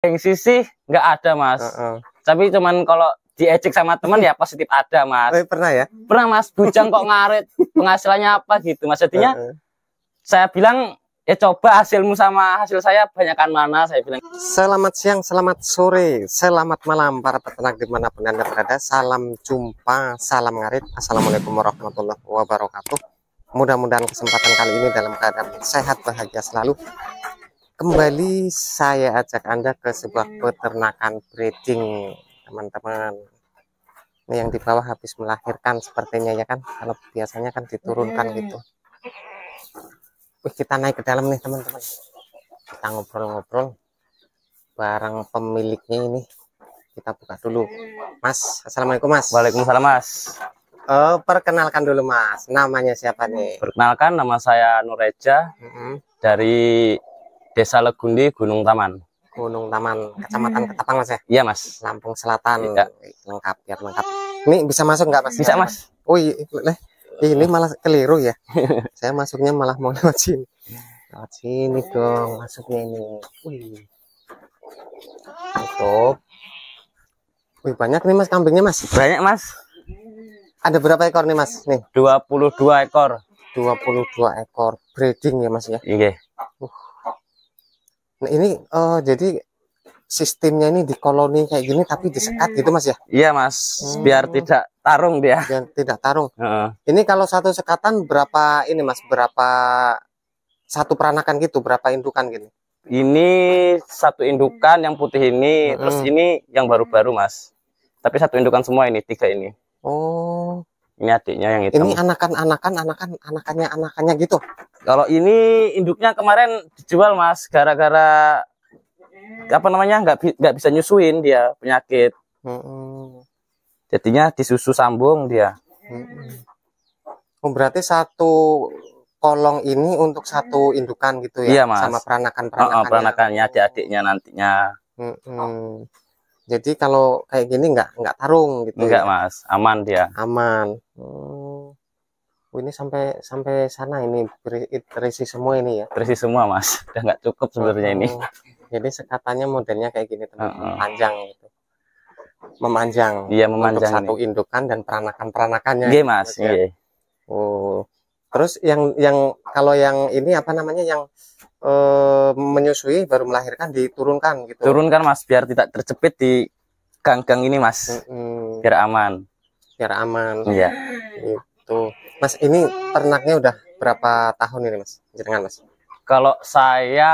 gengsi sih nggak ada mas uh -uh. tapi cuman kalau diejek sama teman ya positif ada mas eh, pernah ya pernah mas bujang kok ngarit penghasilannya apa gitu mas jadinya uh -uh. saya bilang ya coba hasilmu sama hasil saya banyakkan mana saya bilang selamat siang selamat sore selamat malam para peternak dimanapun anda berada salam jumpa salam ngarit assalamualaikum warahmatullahi wabarakatuh mudah-mudahan kesempatan kali ini dalam keadaan sehat bahagia selalu kembali saya ajak Anda ke sebuah iya. peternakan breeding, teman-teman. Ini yang di bawah habis melahirkan sepertinya ya kan, kalau biasanya kan diturunkan iya. gitu. Wih, kita naik ke dalam nih teman-teman. Kita ngobrol-ngobrol barang pemiliknya ini. Kita buka dulu. Iya. Mas, Assalamualaikum Mas. Waalaikumsalam Mas. oh, perkenalkan dulu Mas, namanya siapa nih? Perkenalkan, nama saya Nureja mm -hmm. dari Desa Legundi, Gunung Taman. Gunung Taman, Kecamatan Ketapang mas ya? Iya mas. Lampung Selatan. Tidak Lengkap, ya lengkap. Ini bisa masuk nggak mas? Bisa mas. Oh iya, ini malah keliru ya. Saya masuknya malah mau lewat sini. Lewat sini dong masuknya ini. Wih. Tutup. Wih banyak nih mas kambingnya mas. Banyak mas. Ada berapa ekor nih mas? Nih. 22 ekor. 22 ekor breeding ya mas ya. Iya. Nah ini uh, jadi sistemnya ini di koloni kayak gini tapi disekat gitu mas ya? Iya mas, hmm. biar tidak tarung dia. Biar tidak tarung. Uh. Ini kalau satu sekatan berapa ini mas? Berapa satu peranakan gitu? Berapa indukan gitu? Ini satu indukan yang putih ini, hmm. terus ini yang baru-baru mas. Tapi satu indukan semua ini tiga ini. Oh. Ini adiknya yang itu. Ini anakan anakan anakan anakannya anakannya gitu. Kalau ini induknya kemarin dijual mas, gara-gara apa namanya nggak nggak bisa nyusuin dia penyakit. Hmm. Jadinya disusu sambung dia. Oh, berarti satu kolong ini untuk satu indukan gitu ya? Iya, Mas. Sama peranakan-peranakannya. Oh, oh, peranakannya adik-adiknya nantinya. Hmm. Jadi kalau kayak gini nggak nggak tarung gitu. Enggak, ya? Mas. Aman dia. Aman. Hmm. ini sampai sampai sana ini terisi semua ini ya. Terisi semua, Mas. Udah nggak cukup sebenarnya hmm. ini. Oh, oh. Jadi sekatannya modelnya kayak gini, teman. Hmm. Panjang gitu. Memanjang. Iya, memanjang. Untuk satu indukan dan peranakan peranakannya Iya, Mas. Iya. Oh. Terus yang yang kalau yang ini apa namanya yang e, menyusui baru melahirkan diturunkan gitu. Turunkan Mas biar tidak terjepit di gang-gang ini Mas. Mm-hmm. Biar aman. Biar aman. Iya. Itu. Mas ini ternaknya udah berapa tahun ini Mas? Jangan Mas. Kalau saya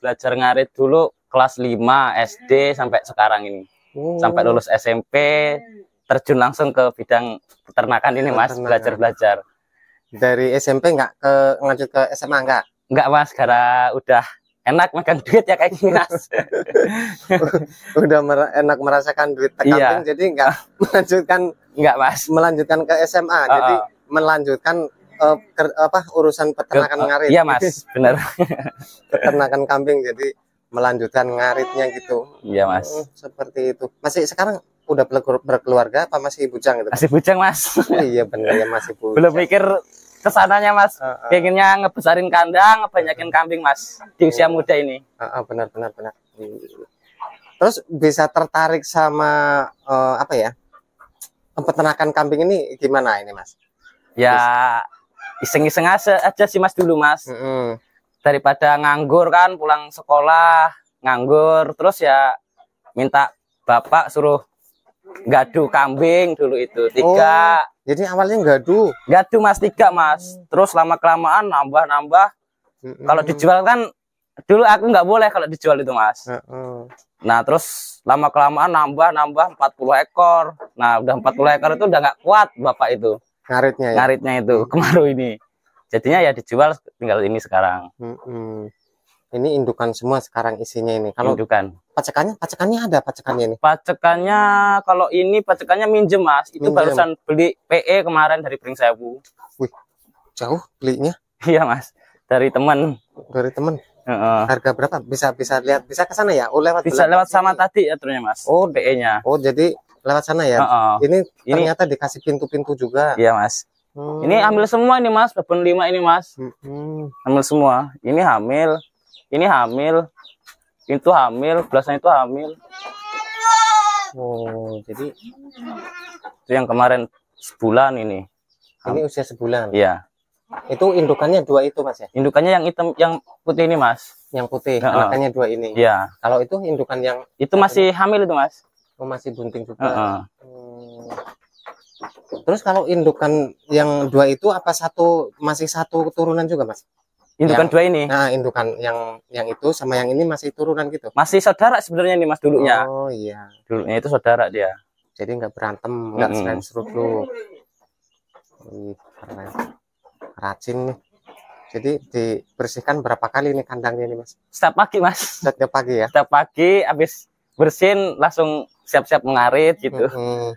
belajar ngarit dulu kelas 5 SD sampai sekarang ini. Oh. Sampai lulus SMP terjun langsung ke bidang peternakan ini Mas, belajar-belajar dari SMP nggak ke lanjut ke SMA nggak? Nggak mas, karena udah enak makan duit ya kayak gini mas. udah mer enak merasakan duit tekan iya. jadi nggak melanjutkan nggak mas, melanjutkan ke SMA, uh, jadi melanjutkan uh, eh, ke, apa urusan peternakan uh, ngarit. Iya mas, benar. peternakan kambing, jadi melanjutkan ngaritnya gitu. Iya mas. Mm, seperti itu. Masih sekarang udah berkeluarga apa masih bujang itu? Masih bujang mas. Oh, iya benar ya masih bujang. Belum mikir kesananya mas, uh, uh. ngebesarin kandang, ngebanyakin kambing mas di oh. usia muda ini. Uh, uh, benar benar benar. Terus bisa tertarik sama uh, apa ya? Peternakan kambing ini gimana ini mas? Ya iseng-iseng aja, sih mas dulu mas. Uh -uh. Daripada nganggur kan, pulang sekolah nganggur, terus ya minta bapak suruh Gadu kambing dulu itu oh, tiga. Oh, jadi awalnya gadu. Gadu mas tiga mas. Hmm. Terus lama kelamaan nambah nambah. Hmm. Kalau dijual kan dulu aku nggak boleh kalau dijual itu mas. Nah terus lama kelamaan nambah nambah empat puluh ekor. Nah udah puluh ekor itu udah nggak kuat bapak itu. Ngaritnya ya. Ngaritnya itu hmm. kemarau ini. Jadinya ya dijual tinggal ini sekarang. -hmm. Ini indukan semua sekarang isinya ini. Kalau indukan pacekannya pacekannya ada pacekannya nih. pacekannya kalau ini pacekannya minjem mas itu minjem. barusan beli PE kemarin dari Sewu wih jauh belinya iya mas dari teman dari teman uh -uh. harga berapa bisa bisa lihat bisa ke sana ya oh lewat bisa lewat, lewat sama ini. tadi ternyata mas oh PE nya oh jadi lewat sana ya uh -uh. ini ternyata dikasih pintu-pintu juga iya mas hmm. ini hamil semua ini mas babon lima ini mas hmm. hamil semua ini hamil ini hamil itu hamil belasnya itu hamil oh jadi itu yang kemarin sebulan ini ini usia sebulan ya itu indukannya dua itu mas ya indukannya yang hitam yang putih ini mas yang putih uh -uh. anakannya dua ini iya kalau itu indukan yang itu masih hamil itu mas oh, masih bunting juga uh -uh. terus kalau indukan yang dua itu apa satu masih satu keturunan juga mas indukan yang, dua ini nah indukan yang yang itu sama yang ini masih turunan gitu masih saudara sebenarnya nih mas dulunya oh iya dulunya itu saudara dia jadi nggak berantem nggak mm -hmm. seru dulu keren rajin nih jadi dibersihkan berapa kali nih kandangnya ini, mas? Setiap pagi mas. Setiap pagi ya? Setiap pagi, habis bersin langsung siap-siap mengarit gitu. Mm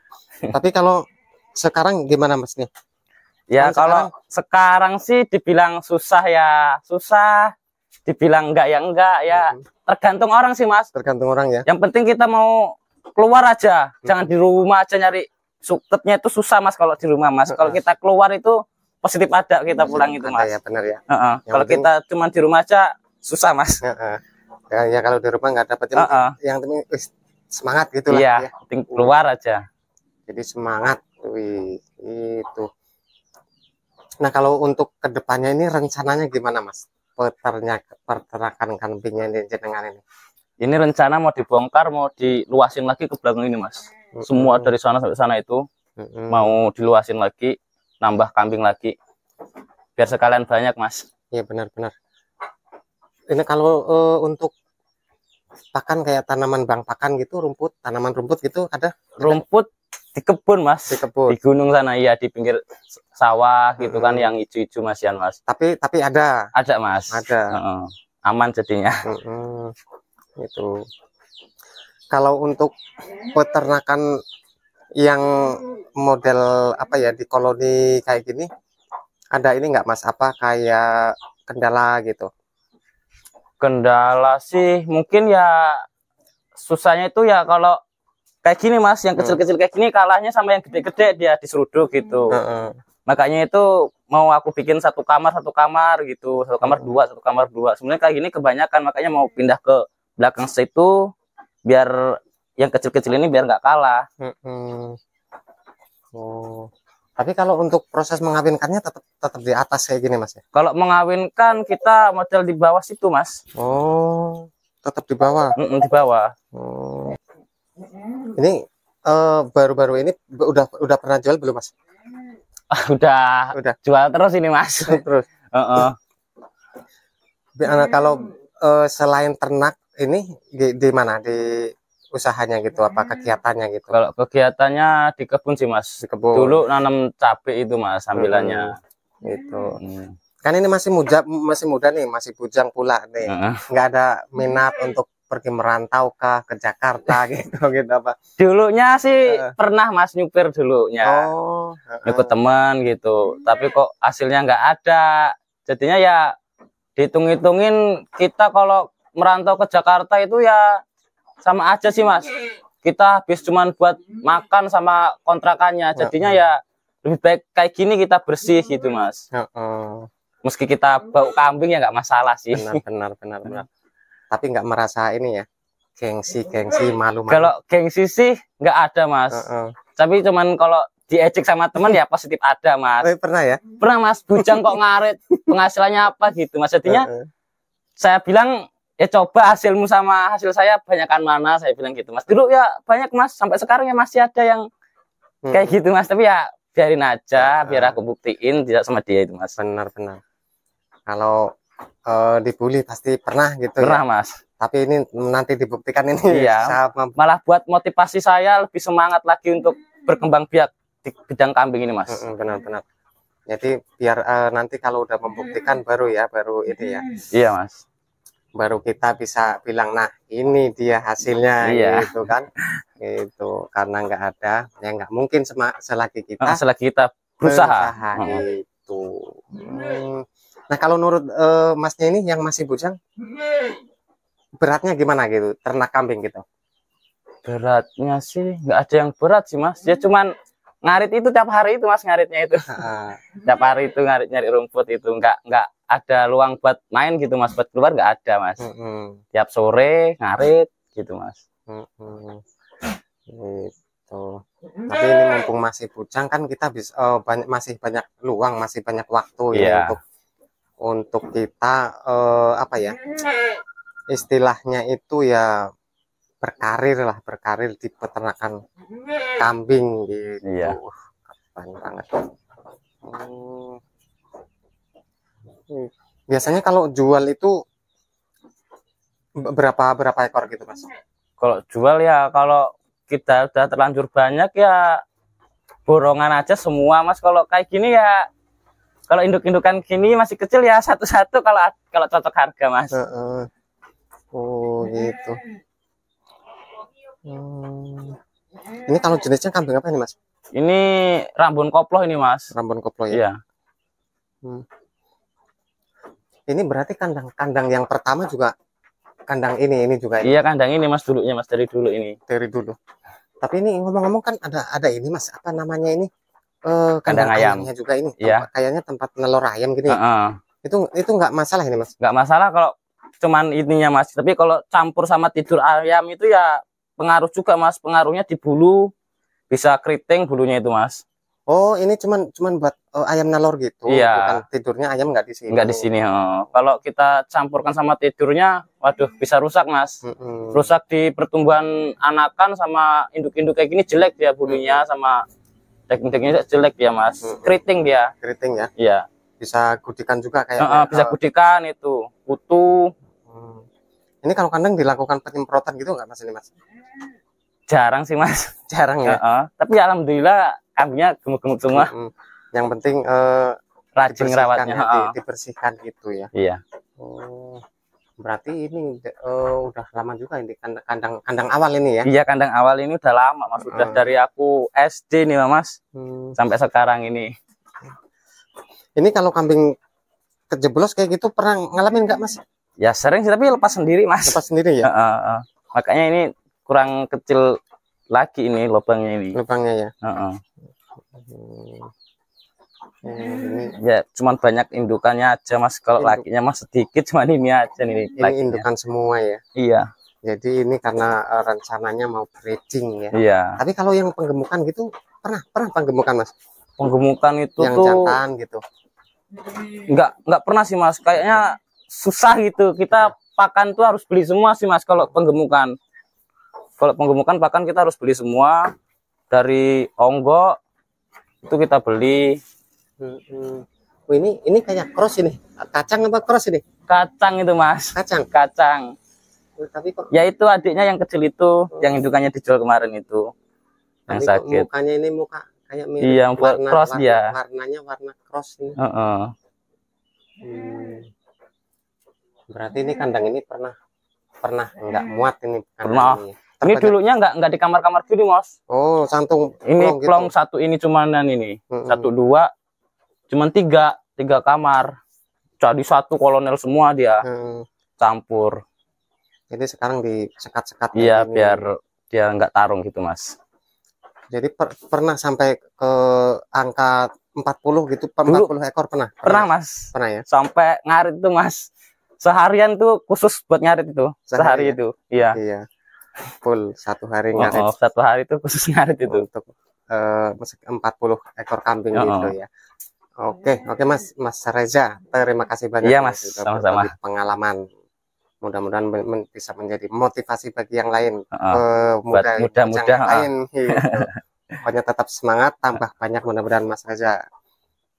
-hmm. Tapi kalau sekarang gimana mas nih? Ya kalau sekarang... sekarang sih dibilang susah ya susah, dibilang enggak ya enggak ya -hmm. tergantung orang sih mas. Tergantung orang ya. Yang penting kita mau keluar aja, -hmm. jangan di rumah aja nyari suketnya itu susah mas kalau di rumah mas. Kalau mm-hmm. kita keluar itu positif ada kita positif pulang itu mas. Ya benar ya. Uh -uh. kalau penting... kita cuma di rumah aja susah mas. Uh -uh. Ya, ya kalau di rumah nggak dapat uh -uh. yang penting semangat gitu lah. Iya, ya. penting keluar aja. Jadi semangat, wih itu. Nah kalau untuk kedepannya ini rencananya gimana mas? Peternya, peternakan kambingnya ini jenengan ini. Ini rencana mau dibongkar, mau diluasin lagi ke belakang ini mas. Mm -hmm. Semua dari sana sampai sana itu mm -hmm. mau diluasin lagi, nambah kambing lagi. Biar sekalian banyak mas. Iya benar-benar. Ini kalau uh, untuk pakan kayak tanaman bang pakan gitu rumput tanaman rumput gitu ada, ada? rumput di kebun mas di kebun di gunung sana iya di pinggir sawah gitu kan hmm. yang hijau-hijau masian mas tapi tapi ada ada mas ada uh -uh. aman jadinya uh hmm, hmm. itu kalau untuk peternakan yang model apa ya di koloni kayak gini ada ini nggak mas apa kayak kendala gitu kendala sih mungkin ya susahnya itu ya kalau kayak gini mas yang hmm. kecil-kecil kayak gini kalahnya sama yang gede-gede dia diseruduk gitu uh -uh. makanya itu mau aku bikin satu kamar satu kamar gitu satu kamar hmm. dua satu kamar dua sebenarnya kayak gini kebanyakan makanya mau pindah ke belakang situ biar yang kecil-kecil ini biar nggak kalah uh -uh. oh tapi kalau untuk proses mengawinkannya tetap tetap di atas kayak gini mas ya kalau mengawinkan kita model di bawah situ mas oh tetap di bawah mm -mm, di bawah oh. Ini eh, baru-baru uh, ini udah udah pernah jual belum mas? udah udah jual terus ini mas. terus. Uh -uh. Nah, kalau uh, selain ternak ini di, di mana di usahanya gitu apa kegiatannya gitu kalau kegiatannya di kebun sih mas di kebun dulu nanam cabe itu mas sambilannya hmm, itu hmm. kan ini masih muda masih muda nih masih bujang pula nih nggak uh -huh. ada minat untuk pergi merantau kah ke Jakarta gitu gitu apa? Dulunya sih uh. pernah Mas nyupir dulunya. Oh. Uh, uh. teman gitu. Tapi kok hasilnya nggak ada. Jadinya ya hitung hitungin kita kalau merantau ke Jakarta itu ya sama aja sih Mas. Kita habis cuman buat makan sama kontrakannya. Jadinya uh. ya lebih baik kayak gini kita bersih gitu Mas. Uh, uh. Meski kita bau kambing ya nggak masalah sih. Benar benar benar benar. tapi nggak merasa ini ya gengsi gengsi malu malu kalau gengsi sih nggak ada mas uh -uh. tapi cuman kalau diejek sama teman ya positif ada mas eh, pernah ya pernah mas bujang kok ngarit, penghasilannya apa gitu mas uh -uh. saya bilang ya coba hasilmu sama hasil saya banyakkan mana saya bilang gitu mas dulu ya banyak mas sampai sekarang ya masih ada yang hmm. kayak gitu mas tapi ya biarin aja uh -huh. biar aku buktiin tidak sama dia itu mas benar benar kalau uh, dibully pasti pernah gitu ya. pernah ya? mas tapi ini nanti dibuktikan ini iya. saya malah buat motivasi saya lebih semangat lagi untuk berkembang biak di bidang kambing ini mas benar-benar jadi biar uh, nanti kalau udah membuktikan baru ya baru ini ya iya mas baru kita bisa bilang nah ini dia hasilnya iya. gitu kan itu karena nggak ada ya nggak mungkin selagi kita selagi kita berusaha, berusaha gitu. hmm. itu hmm Nah kalau menurut uh, masnya ini yang masih bujang beratnya gimana gitu ternak kambing gitu? Beratnya sih nggak ada yang berat sih mas. Ya cuman ngarit itu tiap hari itu mas ngaritnya itu. tiap hari itu ngarit nyari rumput itu nggak nggak ada luang buat main gitu mas buat keluar nggak ada mas. Mm Tiap sore ngarit gitu mas. Mm -hmm. Tapi ini mumpung masih bujang kan kita bisa uh, eh, banyak masih banyak luang masih banyak waktu yeah. ya iya. untuk untuk kita eh, apa ya istilahnya itu ya berkarir lah berkarir di peternakan kambing gitu iya. keren banget hmm. biasanya kalau jual itu berapa berapa ekor gitu mas kalau jual ya kalau kita udah terlanjur banyak ya borongan aja semua mas kalau kayak gini ya kalau induk-indukan gini masih kecil ya satu-satu kalau kalau cocok harga, Mas. Uh -uh. Oh, gitu. Hmm. Ini kalau jenisnya kambing apa ini, Mas? Ini rambun koplo ini, Mas. Rambun koplo ya. Iya. Hmm. Ini berarti kandang-kandang yang pertama juga kandang ini, ini juga. Ini. Ya? Iya, kandang ini Mas dulunya, Mas dari dulu ini. Dari dulu. Tapi ini ngomong-ngomong kan ada ada ini Mas, apa namanya ini? uh, kandang, ayamnya juga ini yeah. tempat, kayaknya tempat nelor ayam gini, uh -uh. itu itu nggak masalah ini mas nggak masalah kalau cuman ininya mas tapi kalau campur sama tidur ayam itu ya pengaruh juga mas pengaruhnya di bulu bisa keriting bulunya itu mas oh ini cuman cuman buat uh, ayam nelor gitu iya Bukan tidurnya ayam nggak di sini nggak di sini oh. kalau kita campurkan sama tidurnya waduh bisa rusak mas mm -hmm. rusak di pertumbuhan anakan sama induk-induk kayak gini jelek dia bulunya mm -hmm. sama Daging-dagingnya jelek ya Mas. Keriting dia. Keriting ya? Iya. Bisa gudikan juga kayak. Uh, uh, bisa kalau... gudikan itu. Kutu. Hmm. Ini kalau kandang dilakukan penyemprotan gitu enggak Mas ini, Mas? Jarang sih, Mas. Jarang ya. Uh, uh. Tapi alhamdulillah kambingnya gemuk-gemuk semua. Hmm. Yang penting uh, rajin rawatnya, uh. Ya, dibersihkan gitu ya. Iya. Oh. Berarti ini uh, udah lama juga ini kandang kandang awal ini ya? Iya kandang awal ini udah lama mas, udah hmm. dari aku SD nih mas, hmm. sampai sekarang ini. Ini kalau kambing kejeblos kayak gitu pernah ngalamin nggak mas? Ya sering sih tapi lepas sendiri mas. Lepas sendiri ya. Uh, uh, uh. Makanya ini kurang kecil lagi ini lubangnya ini. Lubangnya ya. Uh, uh. Hmm. Hmm. Ya, cuman banyak indukannya aja Mas. Kalau Induk. lakinya Mas sedikit cuma ini aja nih. Ini indukan semua ya. Iya. Jadi ini karena eh, rencananya mau breeding ya. Iya. Tapi kalau yang penggemukan gitu pernah pernah penggemukan Mas? Penggemukan itu yang tuh jantan gitu. Enggak enggak pernah sih Mas. Kayaknya susah gitu. Kita pakan tuh harus beli semua sih Mas kalau penggemukan. Kalau penggemukan pakan kita harus beli semua dari onggok itu kita beli Hmm, ini ini kayak cross ini. Kacang apa cross ini? Kacang itu, Mas. Kacang. Kacang. Oh, tapi kok Ya itu adiknya yang kecil itu, hmm. yang indukannya dijual kemarin itu. Tapi yang sakit. mukanya ini muka kayak mirip iya, warna, cross warna, ya. Warnanya warna cross ini. Uh -uh. Hmm. Berarti ini kandang ini pernah pernah enggak muat ini pernah ini, dulunya enggak enggak di kamar-kamar gini mas oh santung ini plong, gitu. satu ini cumanan ini mm -hmm. satu dua cuman tiga tiga kamar jadi satu kolonel semua dia hmm. campur jadi sekarang disekat-sekat iya biar dia nggak tarung gitu mas jadi per pernah sampai ke angka 40 gitu 40 Dulu, ekor pernah, pernah pernah mas pernah ya sampai ngarit tuh mas seharian tuh khusus buat ngarit itu sehari, sehari ya? itu iya iya full satu hari oh, ngarit oh, satu hari itu khusus ngarit itu untuk eh, uh, 40 ekor kambing oh, gitu ya Oke, oke Mas Mas Reza, terima kasih banyak. Iya ya Mas, sama-sama. Pengalaman. Mudah-mudahan men bisa menjadi motivasi bagi yang lain, eh, mudah-mudah muda yang lain. Hanya Pokoknya tetap semangat, tambah banyak mudah-mudahan Mas Reza.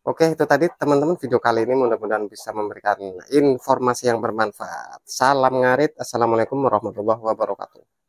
Oke, itu tadi teman-teman video kali ini mudah-mudahan bisa memberikan informasi yang bermanfaat. Salam ngarit, assalamualaikum warahmatullahi wabarakatuh.